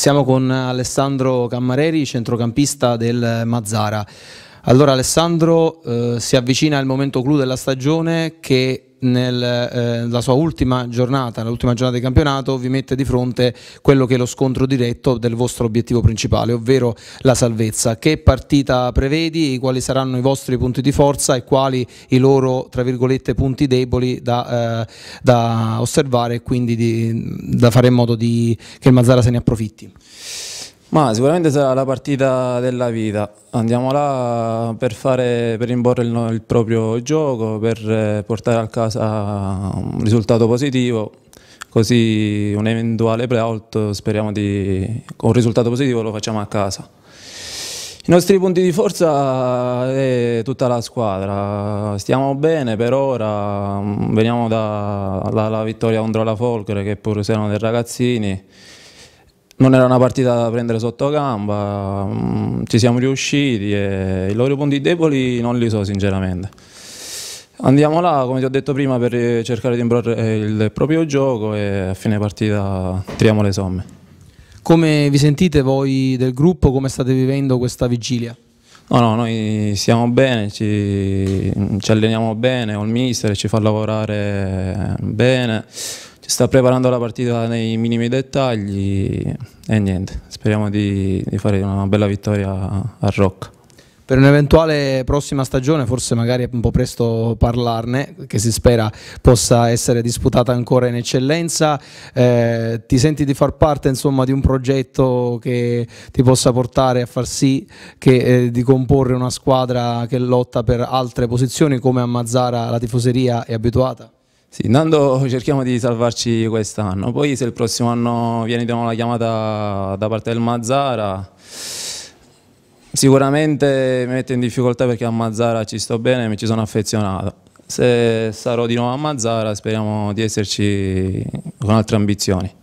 Siamo con Alessandro Cammareri, centrocampista del Mazzara. Allora Alessandro, eh, si avvicina il momento clou della stagione che nella eh, sua ultima giornata, l'ultima giornata di campionato, vi mette di fronte quello che è lo scontro diretto del vostro obiettivo principale, ovvero la salvezza. Che partita prevedi, quali saranno i vostri punti di forza e quali i loro, tra virgolette, punti deboli da, eh, da osservare e quindi di, da fare in modo di, che il Mazzara se ne approfitti? Ma sicuramente sarà la partita della vita, andiamo là per, fare, per imporre il, il, proprio gioco, per eh, portare a casa un risultato positivo, così un eventuale play-out, speriamo di, con un risultato positivo lo facciamo a casa. I nostri punti di forza è tutta la squadra, stiamo bene per ora, veniamo dalla vittoria contro la Folgore che pur erano dei ragazzini, non era una partita da prendere sotto gamba, mm, ci siamo riusciti e i loro punti deboli non li so sinceramente. Andiamo là, come ti ho detto prima, per eh, cercare di imporre eh, il proprio gioco e a fine partita tiriamo le somme. Come vi sentite voi del gruppo? Come state vivendo questa vigilia? No, no, noi stiamo bene, ci, ci alleniamo bene, ho il mister ci fa lavorare bene sta preparando la partita nei minimi dettagli e niente, speriamo di, di fare una bella vittoria a Rocca. Per un'eventuale prossima stagione, forse magari è un po' presto parlarne, che si spera possa essere disputata ancora in eccellenza, eh, ti senti di far parte insomma, di un progetto che ti possa portare a far sì che, eh, di comporre una squadra che lotta per altre posizioni come a Mazzara la tifoseria è abituata? Sì, intanto cerchiamo di salvarci quest'anno, poi se il prossimo anno viene di nuovo diciamo, la chiamata da parte del Mazzara, sicuramente mi metto in difficoltà perché a Mazzara ci sto bene, e mi ci sono affezionato. Se sarò di nuovo a Mazzara speriamo di esserci con altre ambizioni.